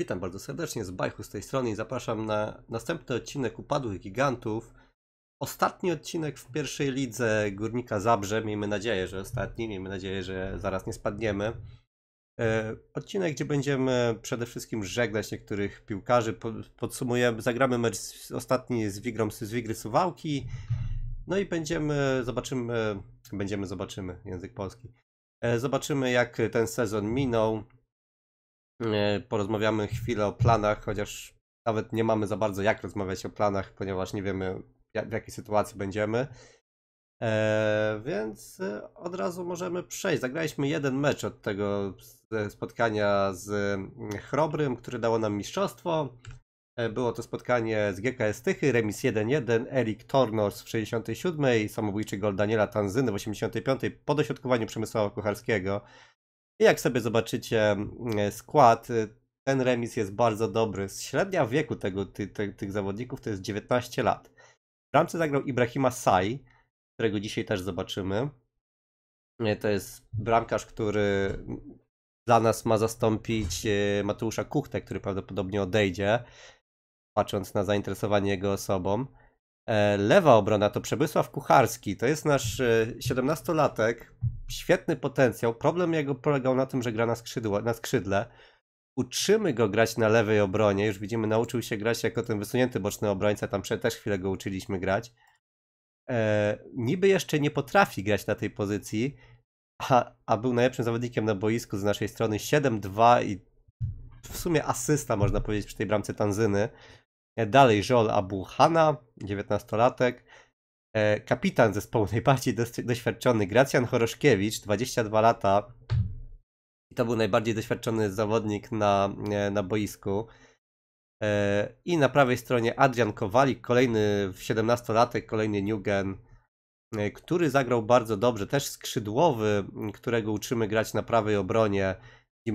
Witam bardzo serdecznie z Bajchu z tej strony i zapraszam na następny odcinek Upadłych Gigantów. Ostatni odcinek w pierwszej lidze Górnika Zabrze. Miejmy nadzieję, że ostatni. Miejmy nadzieję, że zaraz nie spadniemy. E, odcinek, gdzie będziemy przede wszystkim żegnać niektórych piłkarzy. Podsumujemy, zagramy mecz ostatni z Wigrą z Wigry Suwałki. No i będziemy, zobaczymy, będziemy, zobaczymy, język polski. E, zobaczymy jak ten sezon minął E, porozmawiamy chwilę o planach, chociaż nawet nie mamy za bardzo jak rozmawiać o planach, ponieważ nie wiemy w jakiej sytuacji będziemy. E, więc e, od razu możemy przejść. Zagraliśmy jeden mecz od tego spotkania z mm, Chrobrym, które dało nam mistrzostwo. było to spotkanie z GKS Tychy, remis 1-1, Erik Tornors w 67, samobójczy gol Daniela Tanzyny w 85 po dośrodkowaniu Przemysława Kucharskiego. I jak sobie zobaczycie mm, e, skład, y, ten remis jest bardzo dobry. Średnia wieku tego, ty, ty, tych zawodników to jest 19 lat. W bramce zagrał Ibrahima Sai, którego dzisiaj też zobaczymy. E, to jest bramkarz, który mm, dla nas ma zastąpić e, Mateusza Kuchtę, który prawdopodobnie odejdzie, patrząc na zainteresowanie jego osobą. E, lewa obrona to Przemysław Kucharski. To jest nasz 17-latek. E, Świetny potencjał. Problem jego polegał na tym, że gra na, skrzydło, na skrzydle. Uczymy go grać na lewej obronie. Już widzimy, nauczył się grać jako ten wysunięty boczny obrońca. Tam też chwilę go uczyliśmy grać. E, niby jeszcze nie potrafi grać na tej pozycji, a, a był najlepszym zawodnikiem na boisku z naszej strony. 7-2 i w sumie asysta, można powiedzieć, przy tej bramce Tanzyny. Dalej Joel Abu Hana, 19-latek. E, kapitan zespołu najbardziej doświadczony Gracjan Choroszkiewicz, 22 lata. I to był najbardziej doświadczony zawodnik na, e, na boisku. E, I na prawej stronie Adrian Kowalik, kolejny 17-latek, kolejny Newgen, który zagrał bardzo dobrze. Też skrzydłowy, którego uczymy grać na prawej obronie.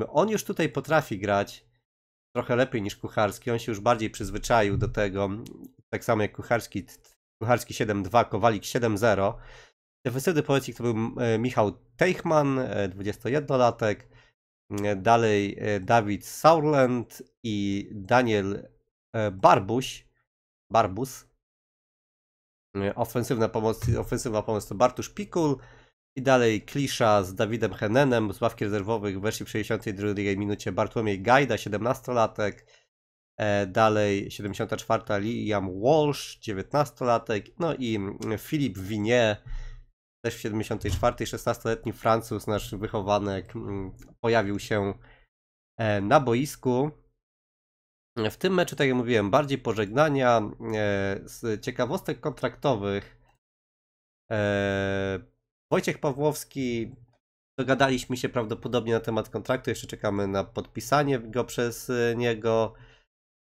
On już tutaj potrafi grać trochę lepiej niż Kucharski. On się już bardziej przyzwyczaił do tego, tak samo jak Kucharski, Kucharski 7-2, Kowalik 7-0. Defensywny polecik to był e, Michał Teichman, 21-latek, e, e, dalej Dawid Saurland i Daniel Barbuś, Barbus. Ofensywna pomoc, ofensywna pomoc to Bartusz Pikul, i dalej Klisza z Dawidem Henenem z ławki rezerwowych w wersji 62 minucie Bartłomiej Gajda, 17-latek. E, dalej 74 Liam Walsh, 19-latek. No i Filip Winie, też w 74 16-letni Francuz, nasz wychowanek, mm, pojawił się e, na boisku. W tym meczu, tak jak mówiłem, bardziej pożegnania e, z ciekawostek kontraktowych. E, Wojciech Pawłowski, dogadaliśmy się prawdopodobnie na temat kontraktu, jeszcze czekamy na podpisanie go przez e, niego.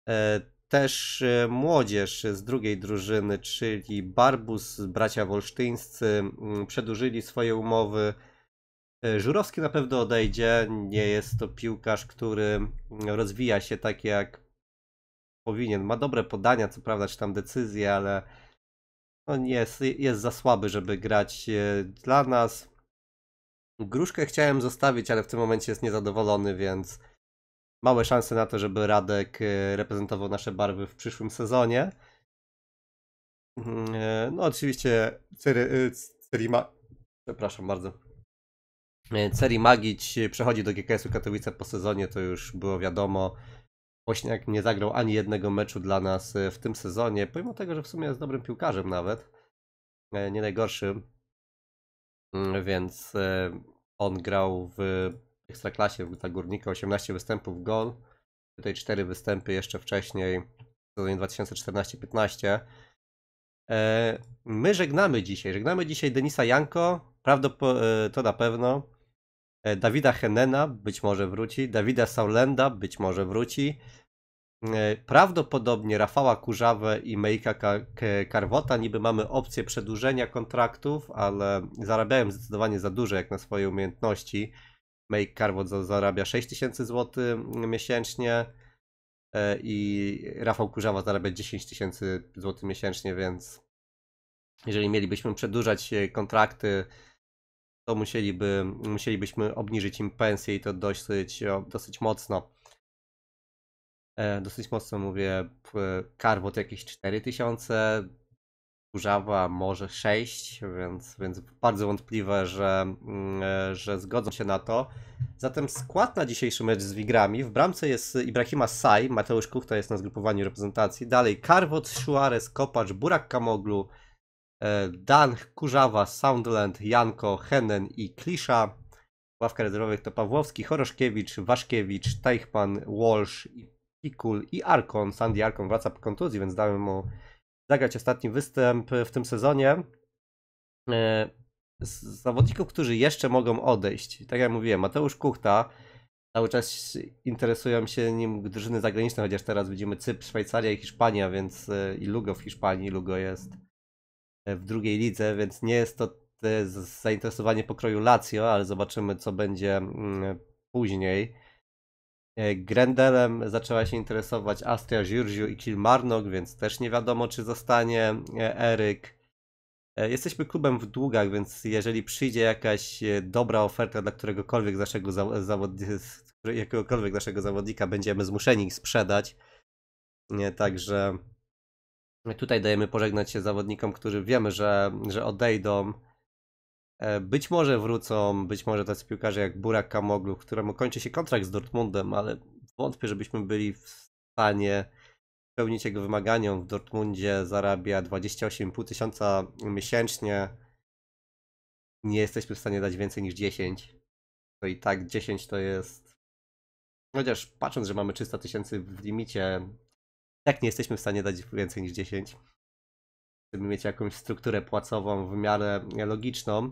E, też e, młodzież z drugiej drużyny, czyli Barbus, bracia wolsztyńscy, przedłużyli swoje umowy. Żurowski na pewno odejdzie. Nie jest to piłkarz, który rozwija się tak jak powinien. Ma dobre podania, co prawda, czy tam decyzje, ale on no jest, jest za słaby, żeby grać e, dla nas. Gruszkę chciałem zostawić, ale w tym momencie jest niezadowolony, więc małe szanse na to, żeby Radek e, reprezentował nasze barwy w przyszłym sezonie. Mm, e, no oczywiście Cyry, ma... Przepraszam bardzo. Ceri Magić przechodzi do GKS-u Katowice po sezonie, to już było wiadomo. Wośniak nie zagrał ani jednego meczu dla nas e, w tym sezonie, pomimo tego, że w sumie jest dobrym piłkarzem nawet, e, nie najgorszym, mm, więc e, on grał w Ekstraklasie w Górnika, 18 występów gol, tutaj 4 występy jeszcze wcześniej w sezonie 2014-15. My żegnamy dzisiaj, żegnamy dzisiaj Denisa Janko, prawdopodobnie to na pewno, Dawida Henena być może wróci, Dawida Saulenda być może wróci, E, prawdopodobnie Rafała Kurzawę i Mejka Karwota. Niby mamy opcję przedłużenia kontraktów, ale zarabiałem zdecydowanie za dużo jak na swoje umiejętności. Mejk Karwot zarabia 6000 zł miesięcznie e, i Rafał Kurzawa zarabia 10 tysięcy zł miesięcznie, więc jeżeli mielibyśmy przedłużać e, kontrakty, to musieliby, musielibyśmy obniżyć im pensję i to dosyć, dosyć mocno. E, dosyć mocno mówię, Karbot jakieś 4000, Kurzawa może 6, więc, więc bardzo wątpliwe, że, mm, e, że zgodzą się na to. Zatem skład na dzisiejszy mecz z Wigrami. W bramce jest Ibrahima Saj, Mateusz Kuchta jest na zgrupowaniu reprezentacji. Dalej Karwot, Suarez, Kopacz, Burak Kamoglu, e, Dan, Kurzawa, Soundland, Janko, Henen i Klisza. ławkach rezerwowych to Pawłowski, Horoszkiewicz, Waszkiewicz, Teichman, Walsh i i Kul i Arkon. Sandy Arkon wraca po kontuzji, więc dałem mu zagrać ostatni występ w tym sezonie. E, z zawodników, którzy jeszcze mogą odejść, tak jak mówiłem, Mateusz Kuchta, cały czas interesują się nim drużyny zagraniczne, chociaż teraz widzimy Cypr, Szwajcaria i Hiszpania, więc e, i Lugo w Hiszpanii, Lugo jest e, w drugiej lidze, więc nie jest to zainteresowanie pokroju Lazio, ale zobaczymy co będzie mm, później. E, Grendelem zaczęła się interesować Astria, Jurziu i Kilmarnock, więc też nie wiadomo, czy zostanie e, Eryk. E, jesteśmy klubem w długach, więc jeżeli przyjdzie jakaś dobra oferta dla któregokolwiek naszego, jakiegokolwiek naszego zawodnika, będziemy zmuszeni ich sprzedać. Także tutaj dajemy pożegnać się zawodnikom, którzy wiemy, że, że odejdą E, być może wrócą, być może tacy piłkarze jak Burak Kamoglu, któremu kończy się kontrakt z Dortmundem, ale wątpię, żebyśmy byli w stanie spełnić jego wymaganiom. W Dortmundzie zarabia 28,5 tysiąca miesięcznie. Nie jesteśmy w stanie dać więcej niż 10. To i tak 10 to jest. Chociaż patrząc, że mamy 300 tysięcy w limicie, tak nie jesteśmy w stanie dać więcej niż 10 żeby mieć jakąś strukturę płacową w miarę logiczną.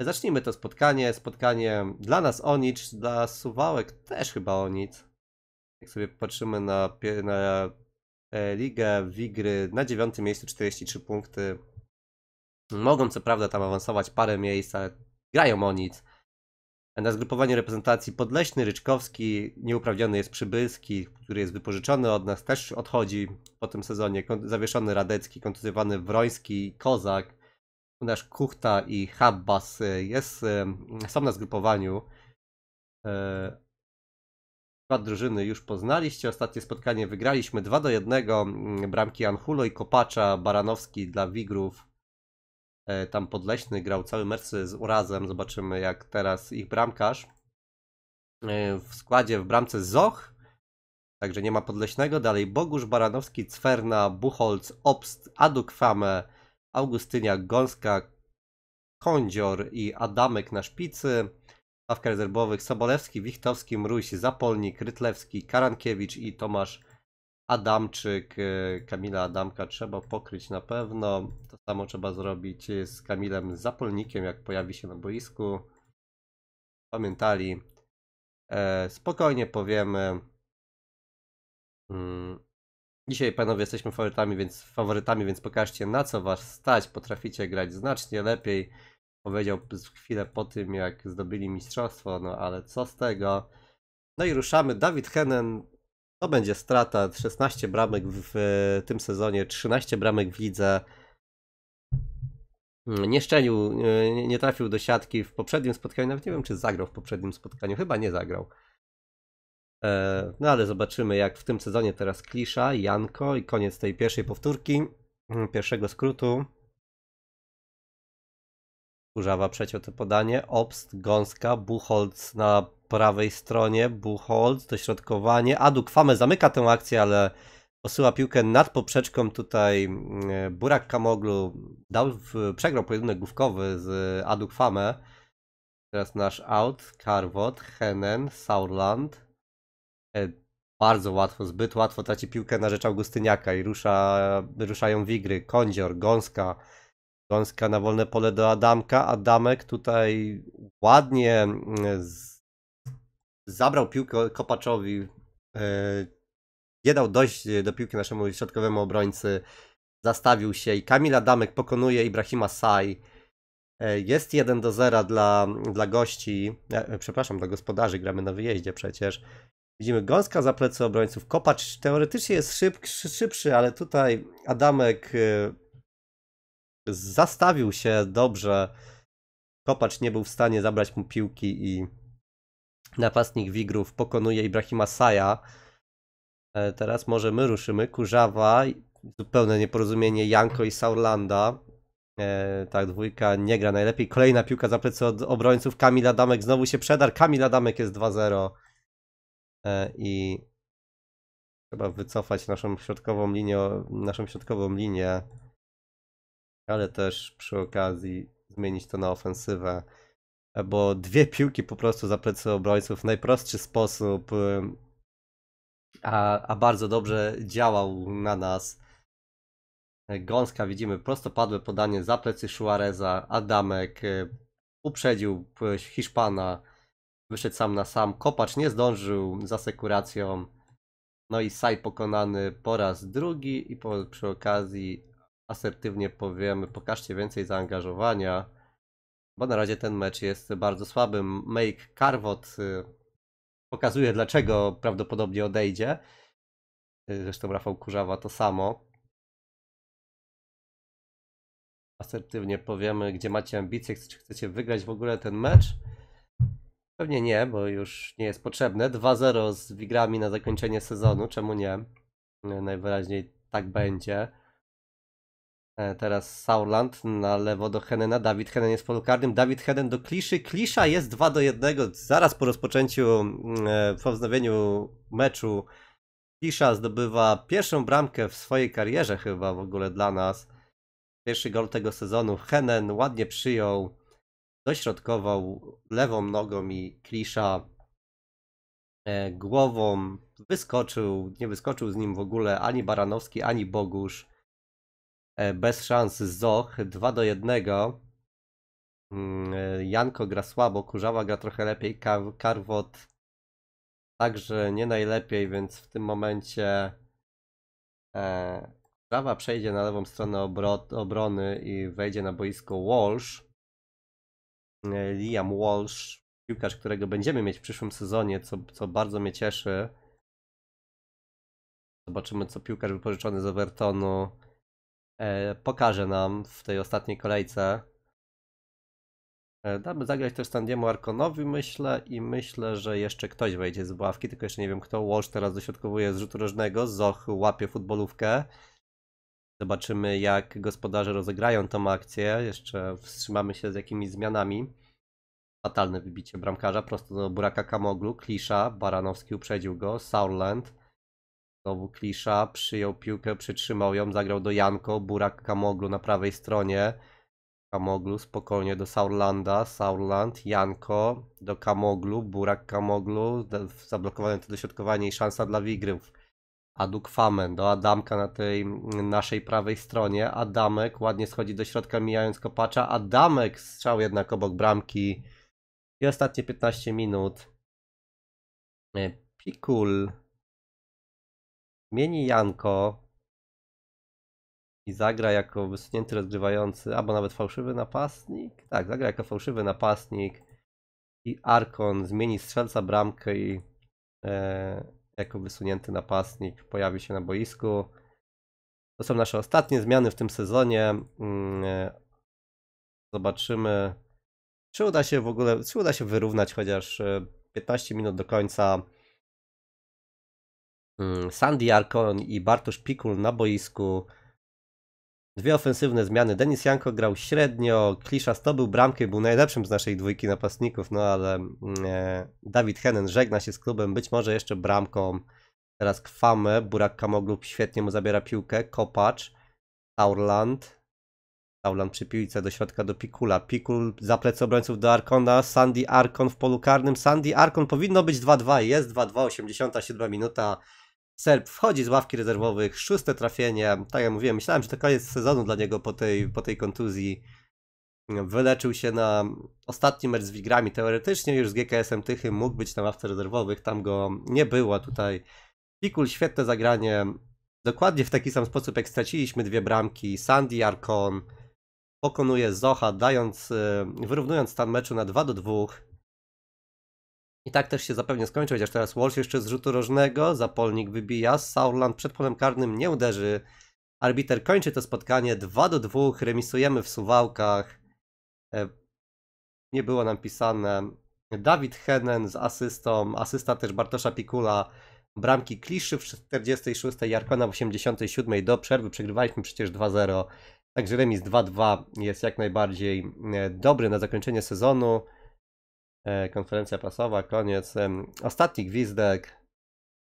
Zacznijmy to spotkanie. Spotkanie dla nas o nic, dla Suwałek też chyba o nic. Jak sobie patrzymy na, na e, ligę Wigry na dziewiątym miejscu 43 punkty. Mogą co prawda tam awansować parę miejsc, ale grają o nic. Na zgrupowaniu reprezentacji Podleśny, Ryczkowski, nieuprawniony jest Przybyski, który jest wypożyczony od nas, też odchodzi po tym sezonie. Zawieszony Radecki, kontuzjowany Wroński, Kozak ponieważ Kuchta i Habbas e, jest, e, są na zgrupowaniu. E, dwa drużyny już poznaliście. Ostatnie spotkanie wygraliśmy 2 do 1. Mm, bramki Anhulo i Kopacza, Baranowski dla Wigrów. Tam Podleśny grał cały mecz z urazem. Zobaczymy jak teraz ich bramkarz. W składzie w bramce Zoch. Także nie ma Podleśnego. Dalej Bogusz, Baranowski, Cwerna, Buchholz, Obst, Adukwame, Augustynia Gąska, Kądzior i Adamek na szpicy, ławka rezerwowych Sobolewski, Wichtowski, Mróź, Zapolnik, Rytlewski, Karankiewicz i Tomasz Adamczyk. Y, Kamila Adamka trzeba pokryć na pewno. To samo trzeba zrobić z Kamilem Zapolnikiem, jak pojawi się na boisku. Pamiętali. E, spokojnie powiemy. Mm, Dzisiaj panowie jesteśmy faworytami, więc faworytami, więc pokażcie na co was stać. Potraficie grać znacznie lepiej. Powiedział chwilę po tym, jak zdobyli mistrzostwo, no ale co z tego? No i ruszamy. Dawid Henen to będzie strata. 16 bramek w tym sezonie, 13 bramek w lidze. Nie szczelił, nie trafił do siatki w poprzednim spotkaniu. Nawet nie wiem, czy zagrał w poprzednim spotkaniu. Chyba nie zagrał. E, no ale zobaczymy, jak w tym sezonie teraz Klisza, Janko i koniec tej pierwszej powtórki, mm, pierwszego skrótu. Kurzawa przeciął to podanie. Obst, Gąska, Buchholz na prawej stronie, Buchholz, dośrodkowanie. Aduk Fame zamyka tę akcję, ale posyła piłkę nad poprzeczką tutaj mm, Burak Kamoglu. Dał w, przegrał pojedynek główkowy z Aduk Fame. Teraz nasz out, Karwot, Henen, Saurland. E, bardzo łatwo, zbyt łatwo traci piłkę na rzecz Augustyniaka i rusza, ruszają wigry. Kądzior, Gąska, Gąska na wolne pole do Adamka. Adamek tutaj ładnie mm, z... zabrał piłkę Kopaczowi. E, nie dał dojść do piłki naszemu środkowemu obrońcy. Zastawił się i Kamil Adamek pokonuje Ibrahima Saj. E, jest 1 do 0 dla, dla gości, przepraszam, dla gospodarzy, gramy na wyjeździe przecież. Widzimy gąska za plecy obrońców. Kopacz teoretycznie jest szyb, szybszy, ale tutaj Adamek y, zastawił się dobrze. Kopacz nie był w stanie zabrać mu piłki i napastnik Wigrów pokonuje Ibrahima Saja. E, teraz może my ruszymy. Kurzawa, zupełne nieporozumienie Janko i Saurlanda. E, tak, dwójka nie gra najlepiej. Kolejna piłka za plecy od obrońców. Kamil Adamek znowu się przedar. Kamil Adamek jest 2-0. E, i trzeba wycofać naszą środkową linię, naszą środkową linię, ale też przy okazji zmienić to na ofensywę, e, bo dwie piłki po prostu za plecy obrońców w najprostszy sposób, e, a, a bardzo dobrze działał na nas. Gąska widzimy prostopadłe podanie za plecy Suareza, Adamek uprzedził Hiszpana, Wyszedł sam na sam. Kopacz nie zdążył za sekuracją. No i sai pokonany po raz drugi i po, przy okazji asertywnie powiemy, pokażcie więcej zaangażowania, bo na razie ten mecz jest bardzo słaby. Make Carvot y, pokazuje dlaczego prawdopodobnie odejdzie. Y, zresztą Rafał Kurzawa to samo. Asertywnie powiemy, gdzie macie ambicje, czy chcecie wygrać w ogóle ten mecz. Pewnie nie, bo już nie jest potrzebne. 2-0 z Wigrami na zakończenie sezonu, czemu nie? E, najwyraźniej tak będzie. E, teraz Saurland na lewo do Henena. Dawid Henen jest w polu karnym. Dawid Henen do Kliszy. Klisza jest 2 do 1. Zaraz po rozpoczęciu, mm, e, po wznowieniu meczu Klisza zdobywa pierwszą bramkę w swojej karierze chyba w ogóle dla nas. Pierwszy gol tego sezonu. Henen ładnie przyjął dośrodkował lewą nogą i Krisza e, głową wyskoczył, nie wyskoczył z nim w ogóle ani Baranowski, ani Bogusz. E, bez szans Zoch, 2 do 1. Mm, e, Janko gra słabo, Kurzawa gra trochę lepiej, Kar Karwot także nie najlepiej, więc w tym momencie Kurzawa przejdzie na lewą stronę obrony i wejdzie na boisko Walsh. E, Liam Walsh, piłkarz, którego będziemy mieć w przyszłym sezonie, co, co bardzo mnie cieszy. Zobaczymy, co piłkarz wypożyczony z Overtonu e, pokaże nam w tej ostatniej kolejce. E, damy zagrać też Standiemu Arkonowi, myślę, i myślę, że jeszcze ktoś wejdzie z ławki, tylko jeszcze nie wiem kto. Walsh teraz dośrodkowuje z rzutu rożnego, Zoch łapie futbolówkę. Zobaczymy, jak gospodarze rozegrają tą akcję. Jeszcze wstrzymamy się z jakimiś zmianami. Fatalne wybicie bramkarza prosto do Buraka Kamoglu. Klisza, Baranowski uprzedził go. Saurland. Znowu Klisza, przyjął piłkę, przytrzymał ją, zagrał do Janko. Burak Kamoglu na prawej stronie. Kamoglu spokojnie do Saurlanda. Saurland, Janko do Kamoglu. Burak Kamoglu. Zablokowane to dośrodkowanie i szansa dla Wigrów adukwamen do Adamka na tej mm, naszej prawej stronie. Adamek ładnie schodzi do środka, mijając kopacza. Adamek strzał jednak obok bramki. I ostatnie 15 minut. E, Pikul mieni Janko i zagra jako wysunięty rozgrywający, albo nawet fałszywy napastnik. Tak, zagra jako fałszywy napastnik i Arkon zmieni strzelca bramkę i e, jako wysunięty napastnik pojawi się na boisku. To są nasze ostatnie zmiany w tym sezonie. Mm, e, zobaczymy, czy uda się w ogóle, czy uda się wyrównać chociaż 15 e, minut do końca. Mm, Sandy Arkon i Bartosz Pikul na boisku. Dwie ofensywne zmiany. Denis Janko grał średnio, Klisza to był bramkę, był najlepszym z naszej dwójki napastników, no ale mm, e, Dawid Henen żegna się z klubem, być może jeszcze bramką. Teraz Kwame, Burak Kamoglu świetnie mu zabiera piłkę, Kopacz, Taurland, Taurland przy piłce do środka do Pikula, Pikul za plecy obrońców do Arkona, Sandy Arkon w polu karnym, Sandy Arkon powinno być 2-2, jest 2-2, 87 minuta. Serb wchodzi z ławki rezerwowych, szóste trafienie. Tak jak mówiłem, myślałem, że to koniec sezonu dla niego po tej, po tej kontuzji. Wyleczył się na ostatni mecz z Wigrami. Teoretycznie już z GKS-em Tychy mógł być na ławce rezerwowych, tam go nie było tutaj. Pikul, świetne zagranie. Dokładnie w taki sam sposób jak straciliśmy dwie bramki. Sandy Arkon pokonuje Zocha, dając, e, wyrównując stan meczu na 2 do 2. I tak też się zapewne skończy, chociaż teraz Walsh jeszcze z rzutu rożnego, zapolnik wybija, Saurland przed polem karnym nie uderzy. Arbiter kończy to spotkanie 2 do 2, remisujemy w Suwałkach. E, nie było nam pisane. Dawid Henen z asystą, asysta też Bartosza Pikula. Bramki Kliszy w 46, Jarkona w 87 do przerwy. Przegrywaliśmy przecież 2-0. Także remis 2-2 jest jak najbardziej e, dobry na zakończenie sezonu. E, konferencja prasowa, koniec. Ostatni gwizdek.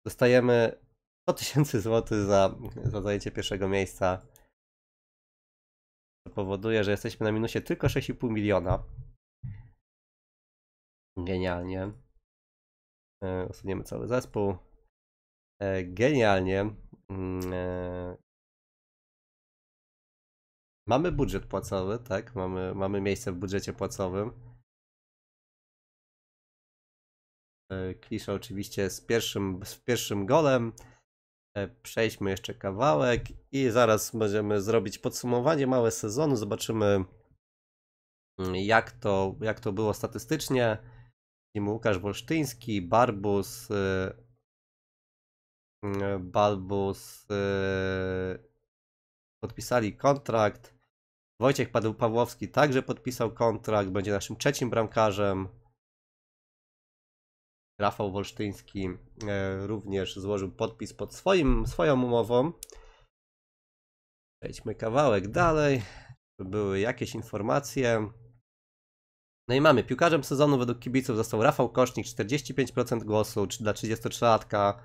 Dostajemy 100 tysięcy złotych za, za zajęcie pierwszego miejsca. To powoduje, że jesteśmy na minusie tylko 6,5 miliona. Genialnie. E, usuniemy cały zespół. E, genialnie. Mm, mamy budżet płacowy, tak? Mamy, mamy miejsce w budżecie płacowym. E, Klisza oczywiście z pierwszym, z pierwszym golem. E, przejdźmy jeszcze kawałek i zaraz będziemy zrobić podsumowanie małe sezonu. Zobaczymy mm, jak to, jak to było statystycznie. Widzimy Łukasz Wolsztyński, Barbus, e, mm, Balbus podpisali kontrakt. Wojciech Pawłowski także podpisał kontrakt, będzie naszym trzecim bramkarzem. Rafał Wolsztyński e, również złożył podpis pod swoim, swoją umową. Przejdźmy kawałek dalej. Były jakieś informacje. No i mamy, piłkarzem sezonu według kibiców został Rafał Kosznik, 45% głosu dla 33-latka.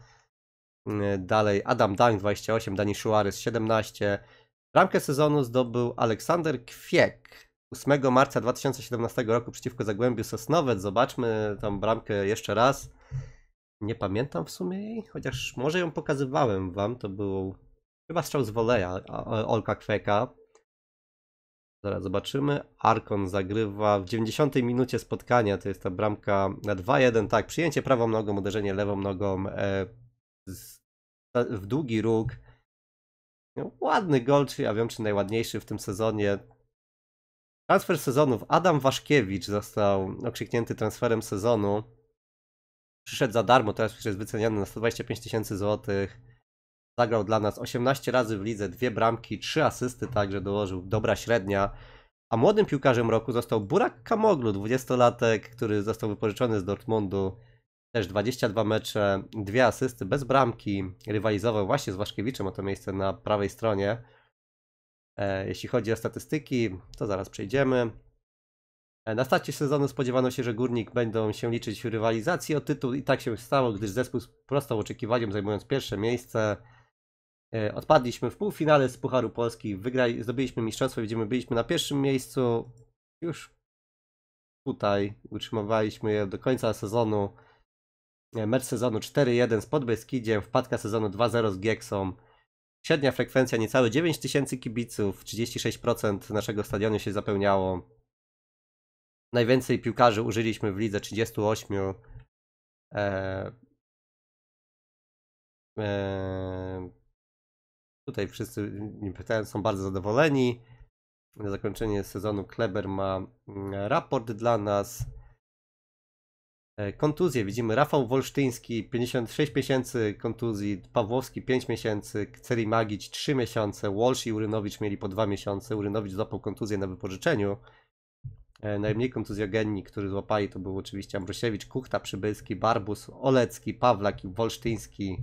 E, dalej Adam Dang 28, Dani Suarez 17. Ramkę sezonu zdobył Aleksander Kwiek, 8 marca 2017 roku przeciwko Zagłębiu Sosnowet. Zobaczmy tą bramkę jeszcze raz. Nie pamiętam w sumie jej, chociaż może ją pokazywałem wam. To był chyba strzał z woleja Olka Kweka. Zaraz zobaczymy. Arkon zagrywa w 90 minucie spotkania. To jest ta bramka na 2-1. Tak, przyjęcie prawą nogą, uderzenie lewą nogą e, z, w długi róg. No, ładny gol, czy ja wiem, czy najładniejszy w tym sezonie. Transfer sezonów. Adam Waszkiewicz został okrzyknięty transferem sezonu. Przyszedł za darmo, teraz już jest wyceniany na 125 tysięcy złotych. Zagrał dla nas 18 razy w lidze, dwie bramki, trzy asysty także dołożył, dobra średnia. A młodym piłkarzem roku został Burak Kamoglu, 20-latek, który został wypożyczony z Dortmundu. Też 22 mecze, dwie asysty bez bramki. Rywalizował właśnie z Waszkiewiczem o to miejsce na prawej stronie. E, jeśli chodzi o statystyki, to zaraz przejdziemy. E, na starcie sezonu spodziewano się, że Górnik będą się liczyć w rywalizacji o tytuł i tak się stało, gdyż zespół prostą oczekiwanią zajmując pierwsze miejsce. E, odpadliśmy w półfinale z Pucharu Polski, wygrali, zdobyliśmy mistrzostwo, widzimy, byliśmy na pierwszym miejscu. Już tutaj utrzymywaliśmy je do końca sezonu. Mecz sezonu 4-1 z Podbeskidziem, wpadka sezonu 2-0 z Gieksą. Średnia frekwencja niecałe 9000 tysięcy kibiców, 36% naszego stadionu się zapełniało. Najwięcej piłkarzy użyliśmy w lidze 38. E, e, tutaj wszyscy pytają, są bardzo zadowoleni. Na zakończenie sezonu Kleber ma mm, raport dla nas. E, kontuzje widzimy. Rafał Wolsztyński 56 miesięcy kontuzji, Pawłowski 5 miesięcy, Magić 3 miesiące, Walsh i Urynowicz mieli po 2 miesiące. Urynowicz złapał kontuzję na wypożyczeniu. E, najmniej kontuzjogenni, którzy złapali, to był oczywiście Ambrosiewicz, Kuchta, Przybylski, Barbus, Olecki, Pawlak i Wolsztyński.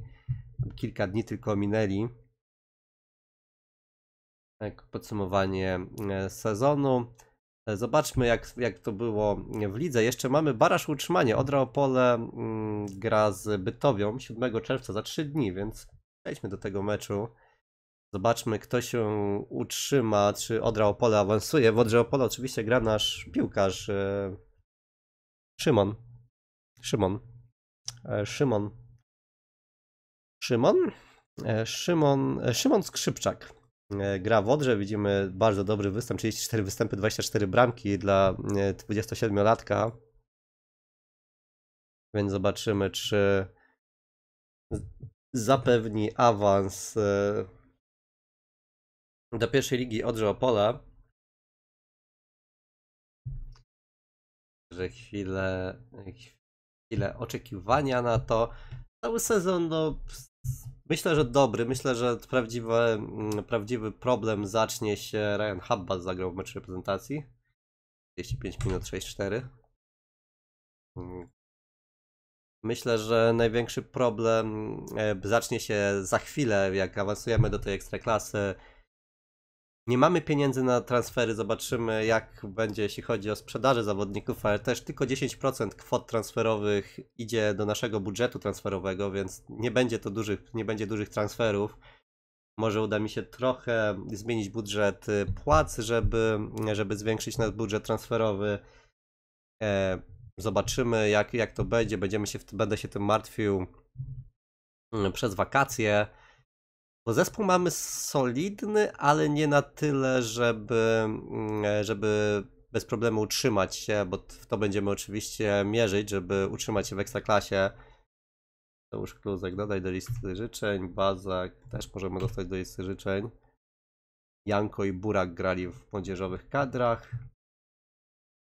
Kilka dni tylko minęli. Tak, podsumowanie e, sezonu. Zobaczmy, jak, jak to było w lidze. Jeszcze mamy Barasz utrzymanie. Odra Opole mm, gra z Bytowią 7 czerwca za 3 dni, więc przejdźmy do tego meczu. Zobaczmy, kto się utrzyma, czy Odra Opole awansuje. W Odrze Opole oczywiście gra nasz piłkarz e, Szymon. Szymon. E, Szymon. Szymon? E, Szymon. Szymon Skrzypczak. E, gra w Odrze. Widzimy bardzo dobry występ, 34 występy, 24 bramki dla 27-latka. E, Więc zobaczymy, czy zapewni awans e, do pierwszej ligi Odrze Opola. Że chwilę, chwilę oczekiwania na to. Cały sezon no, Myślę, że dobry. Myślę, że prawdziwy, mm, prawdziwy problem zacznie się. Ryan Hubbard zagrał w meczu reprezentacji. 35 minut 6-4. Mm. Myślę, że największy problem e, zacznie się za chwilę, jak awansujemy do tej ekstraklasy nie mamy pieniędzy na transfery, zobaczymy jak będzie, jeśli chodzi o sprzedaży zawodników, ale też tylko 10% kwot transferowych idzie do naszego budżetu transferowego, więc nie będzie to dużych, nie będzie dużych transferów. Może uda mi się trochę zmienić budżet y, płac, żeby, żeby zwiększyć nasz budżet transferowy. E, zobaczymy jak, jak to będzie, będziemy się, będę się tym martwił y, przez wakacje bo Zespół mamy solidny, ale nie na tyle, żeby, mm, e, żeby bez problemu utrzymać się, bo w to będziemy oczywiście mierzyć, żeby utrzymać się w ekstraklasie. To już kluzek dodaj do listy życzeń, Bazak też możemy dostać do listy życzeń. Janko i Burak grali w młodzieżowych kadrach.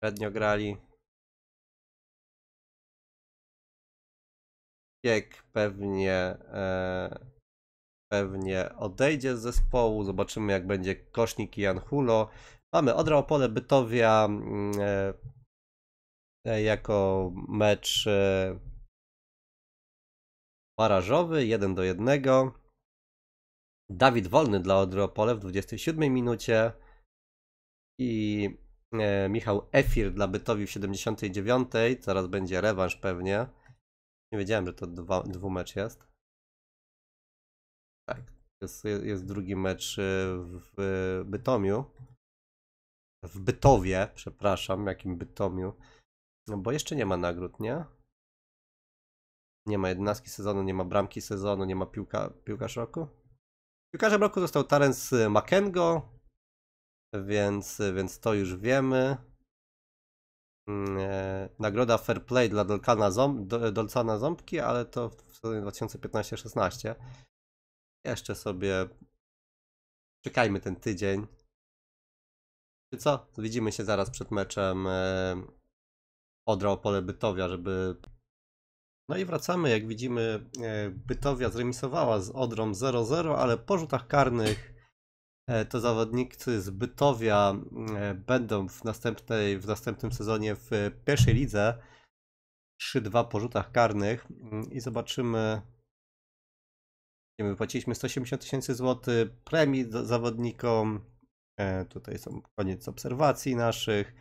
Średnio grali. Piek pewnie e, pewnie odejdzie z zespołu. Zobaczymy, jak będzie Kosznik i Jan Hulo. Mamy Odra Opole Bytowia mm, e, e, jako mecz e, barażowy 1 do 1. Dawid Wolny dla Odra Opole w 27 minucie i e, Michał Efir dla Bytowi w 79. Zaraz będzie rewanż pewnie. Nie wiedziałem, że to dwa, mecz jest. Tak. Jest, jest drugi mecz e, w Bytomiu. W Bytowie, przepraszam, jakim Bytomiu. No bo jeszcze nie ma nagród, nie? Nie ma jednastki sezonu, nie ma bramki sezonu, nie ma piłka, piłkarz roku. Piłkarzem roku został Terence Makengo, więc, więc to już wiemy. Mm, e, nagroda Fair Play dla Dolcana Ząbki, ale to w 2015-16. Jeszcze sobie czekajmy ten tydzień. Czy co? Widzimy się zaraz przed meczem e, Odra Opole Bytowia, żeby... No i wracamy, jak widzimy e, Bytowia zremisowała z Odrą 0-0, ale po rzutach karnych e, to zawodnicy z Bytowia będą w, następnej, w następnym sezonie w pierwszej lidze 3-2 po rzutach karnych i zobaczymy nie wiem, wypłaciliśmy 180 tysięcy złotych premii zawodnikom. E, tutaj są koniec obserwacji naszych.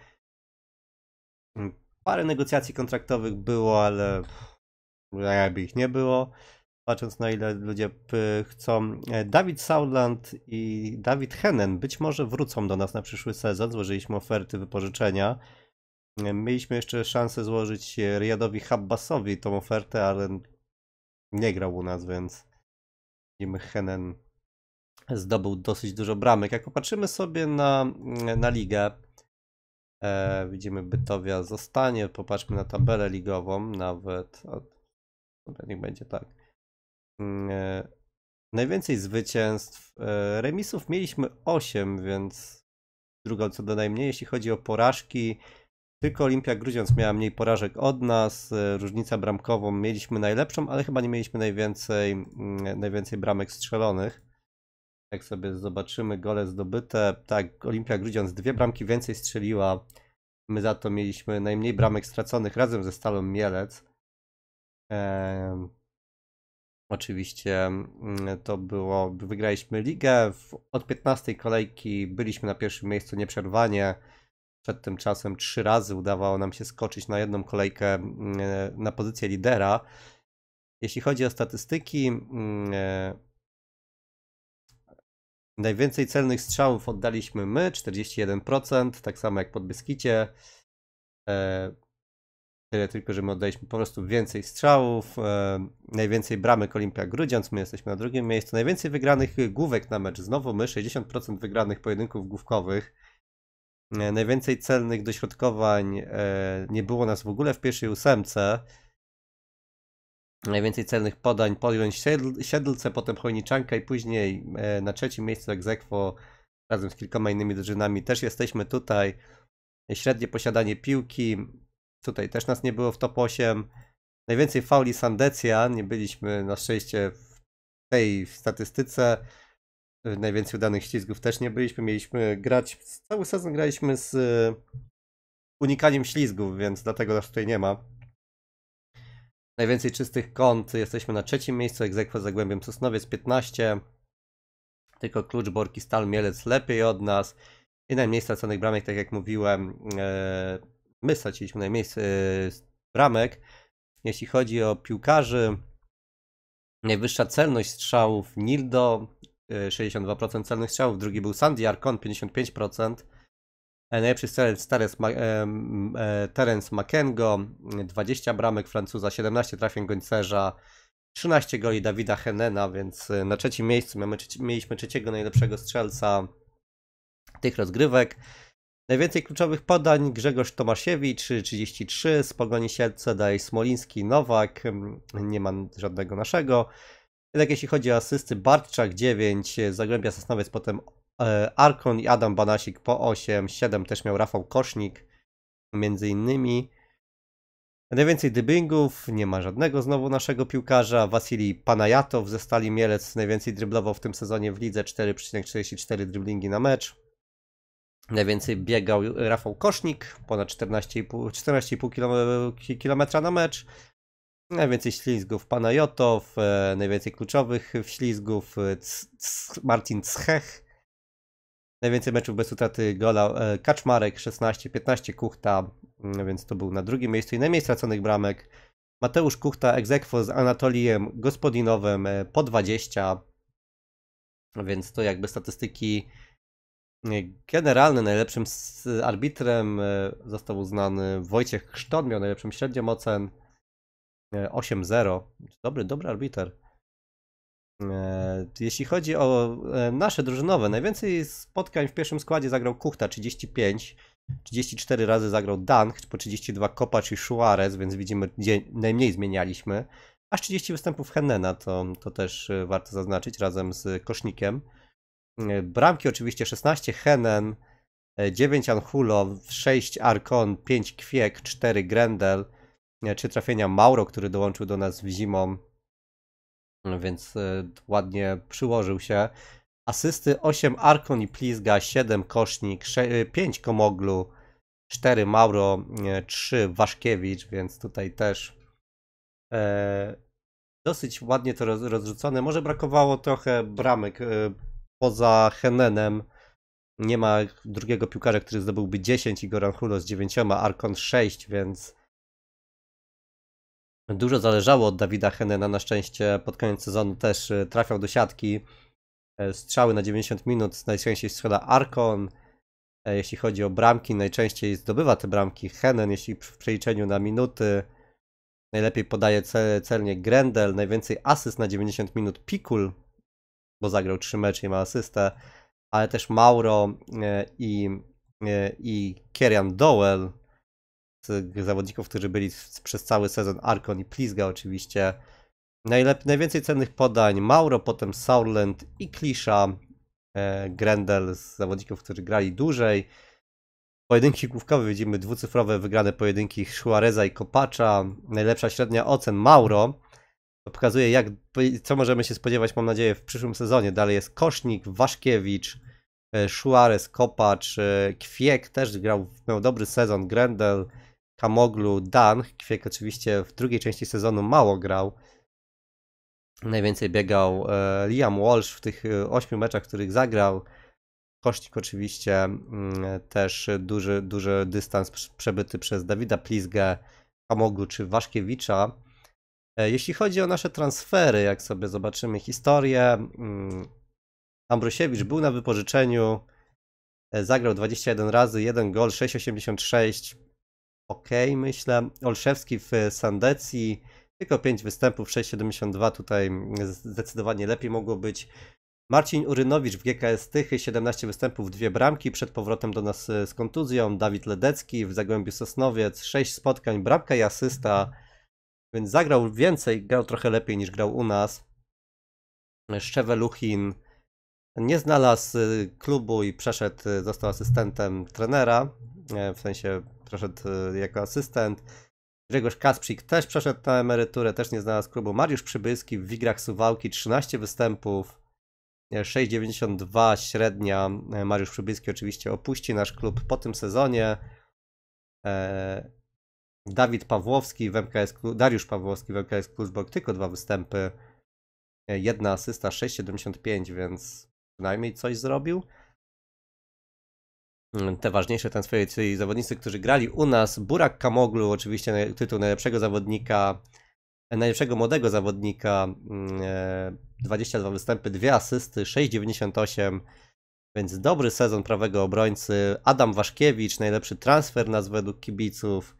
Mm, parę negocjacji kontraktowych było, ale jakby ich nie było. Patrząc na ile ludzie chcą. E, Dawid Southland i Dawid Henen być może wrócą do nas na przyszły sezon. Złożyliśmy oferty wypożyczenia. E, mieliśmy jeszcze szansę złożyć Riadowi Habbasowi tą ofertę, ale nie grał u nas, więc Jim Henen zdobył dosyć dużo bramek. Jak popatrzymy sobie na, na ligę, e, widzimy Bytowia zostanie, popatrzmy na tabelę ligową nawet, a, niech będzie tak. Mm, e, najwięcej zwycięstw, e, remisów mieliśmy 8, więc drugą co do najmniej, jeśli chodzi o porażki, tylko Olimpia Grudziądz miała mniej porażek od nas, e, różnica bramkową mieliśmy najlepszą, ale chyba nie mieliśmy najwięcej, mm, najwięcej bramek strzelonych. Jak sobie zobaczymy gole zdobyte, tak, Olimpia Grudziądz dwie bramki więcej strzeliła. My za to mieliśmy najmniej bramek straconych razem ze Stalą Mielec. Eee, oczywiście mm, to było, wygraliśmy ligę. W, od 15 kolejki byliśmy na pierwszym miejscu nieprzerwanie przed tym czasem trzy razy udawało nam się skoczyć na jedną kolejkę mm, e, na pozycję lidera. Jeśli chodzi o statystyki, mm, e, najwięcej celnych strzałów oddaliśmy my, 41%, tak samo jak pod Beskicie. E, tyle tylko, że my oddaliśmy po prostu więcej strzałów, najwięcej bramek Olimpia Grudziąc, my jesteśmy na drugim miejscu, najwięcej wygranych główek na mecz, znowu my, 60% wygranych pojedynków główkowych. E, najwięcej celnych dośrodkowań e, nie było nas w ogóle w pierwszej ósemce. Najwięcej celnych podań podjąć Siedlce, potem chojniczankę i później e, na trzecim miejscu egzekwo razem z kilkoma innymi drużynami też jesteśmy tutaj. Średnie posiadanie piłki, tutaj też nas nie było w top 8. Najwięcej fauli Sandecja, nie byliśmy na szczęście w tej statystyce. Y, najwięcej udanych ślizgów też nie byliśmy. Mieliśmy grać, cały sezon graliśmy z y, unikaniem ślizgów, więc dlatego nas tutaj nie ma. Najwięcej czystych kąt, jesteśmy na trzecim miejscu, egzekwo za głębiem Sosnowiec 15, tylko klucz Borki Stal Mielec lepiej od nas i najmniej straconych bramek, tak jak mówiłem, y, my straciliśmy najmniej bramek. Jeśli chodzi o piłkarzy, najwyższa celność strzałów Nildo 62% y, celnych strzałów, drugi był Sandy Arcon 55%, e, najlepszy strzelec Terence, e, Terence Makengo 20 bramek Francuza, 17 trafień Gońcerza, 13 goli Dawida Henena, więc y, na trzecim miejscu mamy, mieliśmy trzeciego najlepszego strzelca tych rozgrywek. Najwięcej kluczowych podań Grzegorz Tomasiewicz 33, z Pogoni Sielce daje Smoliński, Nowak, mm, nie ma żadnego naszego. Jednak jeśli chodzi o asysty, Bartczak 9, Zagłębia Sosnowiec, potem e, Arkon i Adam Banasik po 8, 7 też miał Rafał Kosznik między innymi. Najwięcej dybingów, nie ma żadnego znowu naszego piłkarza. Wasilij Panajatow ze Stali Mielec najwięcej dryblował w tym sezonie w lidze, 4,44 dryblingi na mecz. Najwięcej biegał Rafał Kosznik, ponad 14,5 14 km na mecz. Najwięcej ślizgów pana Jotow, e, najwięcej kluczowych ślizgów Martin e, Marcin Czech. Najwięcej meczów bez utraty gola e, Kaczmarek 16, 15 Kuchta, mm, więc to był na drugim miejscu i najmniej straconych bramek. Mateusz Kuchta egzekwo z Anatolijem Gospodinowym po 20. Więc to jakby statystyki generalne. Najlepszym arbitrem został uznany Wojciech Szton, miał najlepszą średnią ocen. 8-0. Dobry, dobry arbiter. E, jeśli chodzi o e, nasze drużynowe, najwięcej spotkań w pierwszym składzie zagrał Kuchta 35, 34 razy zagrał Dank, po 32 Kopacz i Suarez, więc widzimy, gdzie najmniej zmienialiśmy. Aż 30 występów Hennena, to, to też e, warto zaznaczyć, razem z Kosznikiem. Bramki oczywiście 16 Hennen, 9 Anhulo, 6 Arkon, 5 Kwiek, 4 Grendel, czy trafienia Mauro, który dołączył do nas w zimą, więc e, ładnie przyłożył się. Asysty 8 Arkon i Plisga, 7 Kosznik, 5 e, Komoglu, 4 Mauro, 3 e, Waszkiewicz, więc tutaj też e, dosyć ładnie to roz, rozrzucone. Może brakowało trochę bramek e, poza Henenem. Nie ma drugiego piłkarza, który zdobyłby 10 i Goran Hulo z 9, Arkon 6, więc Dużo zależało od Dawida Henena, na szczęście pod koniec sezonu też y, trafiał do siatki. E, strzały na 90 minut, najczęściej strzela Arkon. E, jeśli chodzi o bramki, najczęściej zdobywa te bramki Henen, jeśli w przeliczeniu na minuty. Najlepiej podaje celnie Grendel, najwięcej asyst na 90 minut Pikul, bo zagrał 3 mecze i ma asystę, ale też Mauro e, i, i Kerian Dowell zawodników, którzy byli przez cały sezon Arkon i Plisga oczywiście. Najlep- najwięcej cennych podań Mauro, potem Saurland i Klisza. E, Grendel z zawodników, którzy grali dłużej. Pojedynki główkowe widzimy dwucyfrowe wygrane pojedynki Suareza i Kopacza. Najlepsza średnia ocen Mauro. To pokazuje, jak, co możemy się spodziewać, mam nadzieję, w przyszłym sezonie. Dalej jest Kosznik, Waszkiewicz, e, Suarez, Kopacz, e, Kwiek też grał, miał dobry sezon, Grendel, Kamoglu Dan. Kwiek oczywiście w drugiej części sezonu mało grał. Najwięcej biegał e, Liam Walsh w tych e, ośmiu meczach, których zagrał. Kościk oczywiście, mm, też duży, duży dystans przebyty przez Dawida Plisgę, Kamoglu czy Waszkiewicza. E, jeśli chodzi o nasze transfery, jak sobie zobaczymy historię, mm, Ambrosiewicz był na wypożyczeniu, zagrał 21 razy, 1 gol, 6,86 ok, myślę. Olszewski w e, Sandecji, tylko 5 występów, 6,72 tutaj zdecydowanie lepiej mogło być. Marcin Urynowicz w GKS Tychy, 17 występów, dwie bramki przed powrotem do nas e, z kontuzją. Dawid Ledecki w Zagłębiu Sosnowiec, 6 spotkań, bramka i asysta, więc zagrał więcej, grał trochę lepiej niż grał u nas. Szczeweluchin nie znalazł e, klubu i przeszedł, został asystentem trenera, w sensie przeszedł y, jako asystent. Grzegorz Kasprzyk też przeszedł na emeryturę, też nie znalazł klubu. Mariusz Przybyski w Wigrach Suwałki 13 występów, 6,92 e, średnia. E, Mariusz Przybyski oczywiście opuści nasz klub po tym sezonie. E, Dawid Pawłowski w MKS, Dariusz Pawłowski w MKS Kluczbork tylko dwa występy, jedna asysta 6,75, więc przynajmniej coś zrobił. Mm, te ważniejsze transfery, czyli zawodnicy, którzy grali u nas. Burak Kamoglu, oczywiście tytuł najlepszego zawodnika, najlepszego młodego zawodnika, 22 mm, e, występy, 2 asysty, 6,98, więc dobry sezon prawego obrońcy. Adam Waszkiewicz, najlepszy transfer nas według kibiców,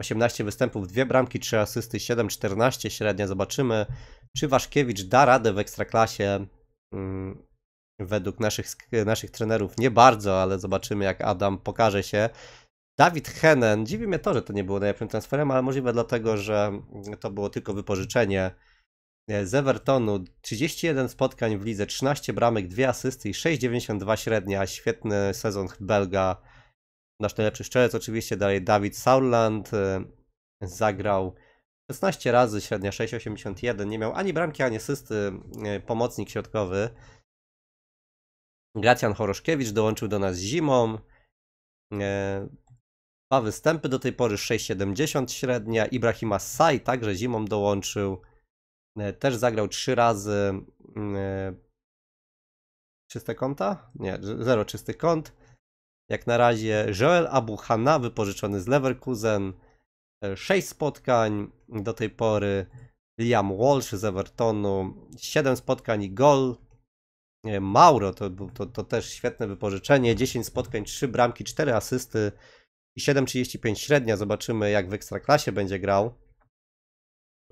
18 występów, 2 bramki, 3 asysty, 7,14 średnia. Zobaczymy, czy Waszkiewicz da radę w ekstraklasie. Mm, według naszych, naszych trenerów nie bardzo, ale zobaczymy jak Adam pokaże się. Dawid Henen, dziwi mnie to, że to nie było najlepszym transferem, ale możliwe dlatego, że to było tylko wypożyczenie z Evertonu. 31 spotkań w lidze, 13 bramek, 2 asysty i 6,92 średnia. Świetny sezon Belga. Nasz najlepszy szczerec oczywiście, dalej Dawid Saurland y, zagrał 16 razy, średnia 6,81. Nie miał ani bramki, ani asysty, y, pomocnik środkowy. Gracjan Choroszkiewicz dołączył do nas zimą. E, dwa występy do tej pory 6,70 średnia. Ibrahima Saj także zimą dołączył. E, też zagrał trzy razy mm, e, czyste konta? Nie, zero czysty kont. Jak na razie Joel Abu Abuhana wypożyczony z Leverkusen. sześć spotkań do tej pory. Liam Walsh z Evertonu. siedem spotkań i gol. Mauro to, to, to, też świetne wypożyczenie. 10 spotkań, 3 bramki, 4 asysty i 7,35 średnia. Zobaczymy, jak w ekstraklasie będzie grał.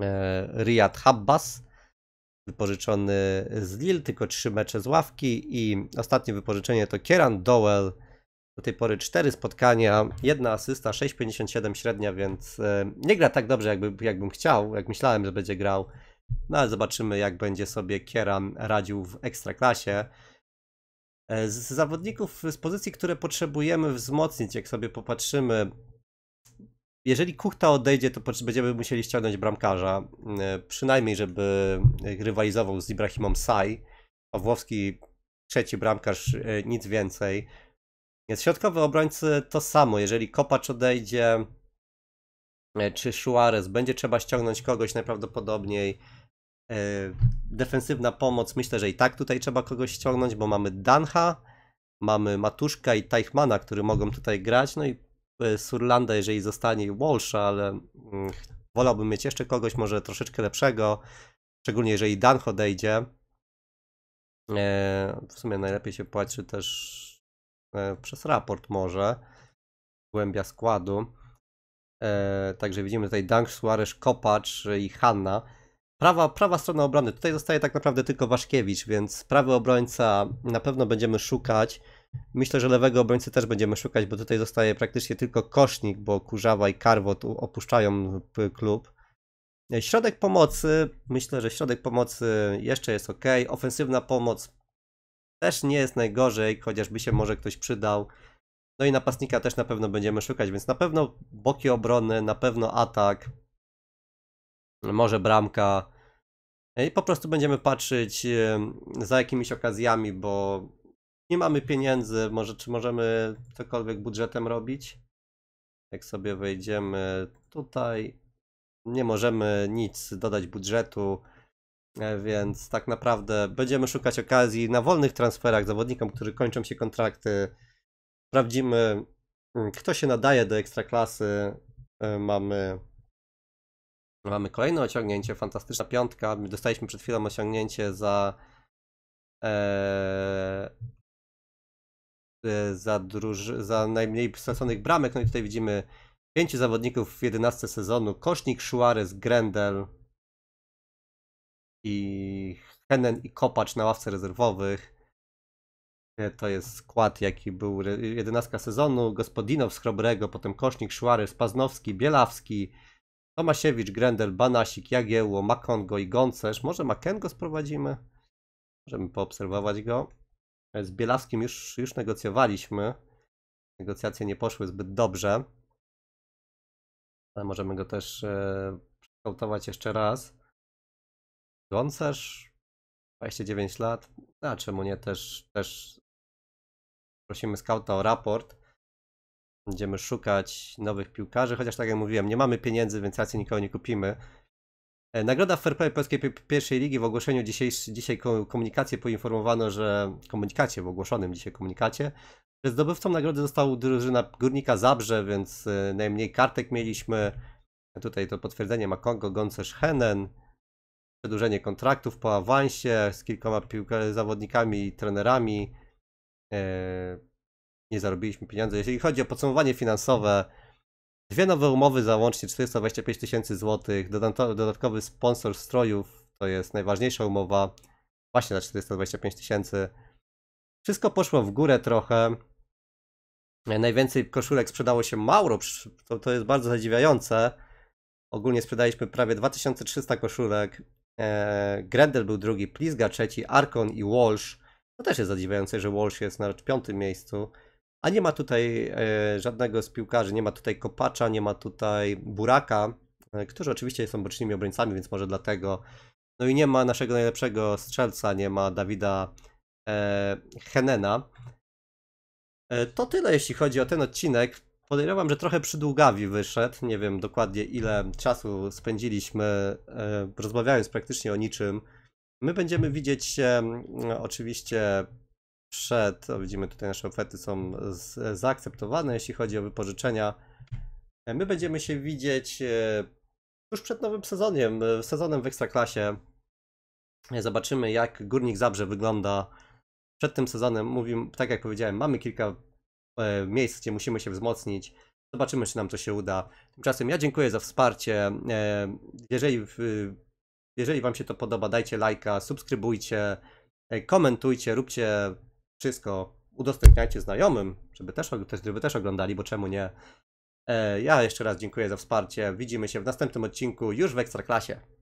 E, Riyad Habbas, wypożyczony z Lille, tylko 3 mecze z ławki. I ostatnie wypożyczenie to Kieran Dowell. Do tej pory 4 spotkania, 1 asysta, 6,57 średnia, więc e, nie gra tak dobrze, jakby, jakbym chciał, jak myślałem, że będzie grał. No ale zobaczymy, jak będzie sobie Kieran radził w ekstraklasie. E, z zawodników z pozycji, które potrzebujemy wzmocnić, jak sobie popatrzymy, jeżeli Kuchta odejdzie, to będziemy musieli ściągnąć bramkarza, e, przynajmniej żeby rywalizował z Ibrahimą Saj. Owłowski, trzeci bramkarz, e, nic więcej. Jest środkowy obrońcy to samo, jeżeli Kopacz odejdzie, czy Suarez, będzie trzeba ściągnąć kogoś najprawdopodobniej. E, defensywna pomoc, myślę, że i tak tutaj trzeba kogoś ściągnąć, bo mamy Danha, mamy Matuszka i Teichmana, którzy mogą tutaj grać, no i e, Surlanda, jeżeli zostanie i Walsha, ale mm, wolałbym mieć jeszcze kogoś może troszeczkę lepszego, szczególnie jeżeli Danho odejdzie. E, w sumie najlepiej się płaci też przez raport może, głębia składu. Także widzimy tutaj Dank, Suarez, Kopacz i Hanna. Prawa, prawa strona obrony. Tutaj zostaje tak naprawdę tylko Waszkiewicz, więc prawy obrońca na pewno będziemy szukać. Myślę, że lewego obrońcy też będziemy szukać, bo tutaj zostaje praktycznie tylko Kosznik, bo Kurzawa i Karwo opuszczają klub. E, środek pomocy, myślę, że środek pomocy jeszcze jest ok. Ofensywna pomoc też nie jest najgorzej, chociażby się może ktoś przydał. No i napastnika też na pewno będziemy szukać, więc na pewno boki obrony, na pewno atak, może bramka. E, I po prostu będziemy patrzeć e, za jakimiś okazjami, bo nie mamy pieniędzy. Może czy możemy cokolwiek budżetem robić? Jak sobie wejdziemy tutaj, nie możemy nic dodać budżetu, e, więc tak naprawdę będziemy szukać okazji na wolnych transferach zawodnikom, którzy kończą się kontrakty. Sprawdzimy, mm, kto się nadaje do ekstraklasy. Mamy Mamy kolejne osiągnięcie, fantastyczna piątka. Dostaliśmy przed chwilą osiągnięcie za e, e, za, druż- za najmniej straconych bramek. No i tutaj widzimy pięciu zawodników w 11 sezonu. Kosznik, Szuarez, Grendel i Henen i Kopacz na ławce rezerwowych. E, to jest skład, jaki był 11 sezonu. Gospodinow, Schrobrego, potem Kosznik, Szłary, Spaznowski, Bielawski, Tomasiewicz, Grendel, Banasik, Jagiełło, Makongo i Goncerz. Może Makengo sprowadzimy? Możemy poobserwować go. Z Bielaskim już, już negocjowaliśmy. Negocjacje nie poszły zbyt dobrze. Ale możemy go też e, przekształtować jeszcze raz. Goncerz, 29 lat. A czemu nie? Też, też prosimy skauta o raport. Będziemy szukać nowych piłkarzy, chociaż tak jak mówiłem, nie mamy pieniędzy, więc racji nikogo nie kupimy. E, nagroda Fair Play Polskiej Pierwszej Ligi w ogłoszeniu dzisiejszej dzisiaj poinformowano, że komunikacie, w ogłoszonym dzisiaj komunikacie, że zdobywcą nagrody została drużyna Górnika Zabrze, więc e, najmniej kartek mieliśmy. E, tutaj to potwierdzenie ma Kongo Goncerz Henen. Przedłużenie kontraktów po awansie z kilkoma piłka- zawodnikami i trenerami. Yy, nie zarobiliśmy pieniędzy. Jeśli chodzi o podsumowanie finansowe, dwie nowe umowy za łącznie 425 tysięcy złotych, dodatkowy sponsor strojów, to jest najważniejsza umowa, właśnie za 425 tysięcy. Wszystko poszło w górę trochę. Najwięcej koszulek sprzedało się Mauro, to, to jest bardzo zadziwiające. Ogólnie sprzedaliśmy prawie 2300 koszulek. E, Grendel był drugi, Plisga trzeci, Arkon i Walsh. To też jest zadziwiające, że Walsh jest na piątym miejscu. A nie ma tutaj e, żadnego z piłkarzy, nie ma tutaj Kopacza, nie ma tutaj Buraka, e, którzy oczywiście są bocznymi obrońcami, więc może dlatego. No i nie ma naszego najlepszego strzelca, nie ma Dawida e, Henena. To tyle, jeśli chodzi o ten odcinek. Podejrzewam, że trochę przydługawi wyszedł. Nie wiem dokładnie, ile czasu spędziliśmy, rozmawiając praktycznie o niczym. My będziemy widzieć się mm, oczywiście przed, widzimy tutaj nasze oferty są z, zaakceptowane, jeśli chodzi o wypożyczenia. E, my będziemy się widzieć już e, przed nowym sezonem, e, sezonem w Ekstraklasie. Zobaczymy jak Górnik Zabrze wygląda przed tym sezonem. Mówimy, tak jak powiedziałem, mamy kilka miejsc, gdzie musimy się wzmocnić. Zobaczymy, czy nam to się uda. Tymczasem ja dziękuję za wsparcie. Jeżeli, jeżeli Wam się to podoba, dajcie lajka, subskrybujcie, komentujcie, róbcie wszystko udostępniajcie znajomym, żeby też, żeby też oglądali, bo czemu nie. E, ja jeszcze raz dziękuję za wsparcie. Widzimy się w następnym odcinku już w Ekstraklasie.